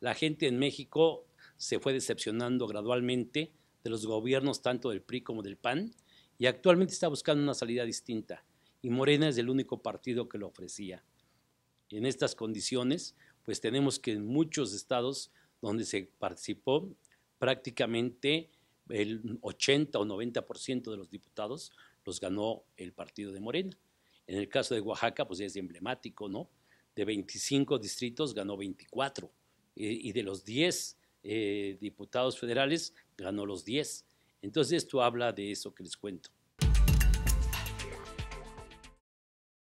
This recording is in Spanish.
la gente en México se fue decepcionando gradualmente de los gobiernos tanto del PRI como del PAN y actualmente está buscando una salida distinta y Morena es el único partido que lo ofrecía. En estas condiciones, pues tenemos que en muchos estados donde se participó prácticamente el 80 o 90% de los diputados los ganó el partido de Morena. En el caso de Oaxaca, pues es emblemático, ¿no? De 25 distritos ganó 24. Eh, y de los 10 eh, diputados federales ganó los 10. Entonces esto habla de eso que les cuento.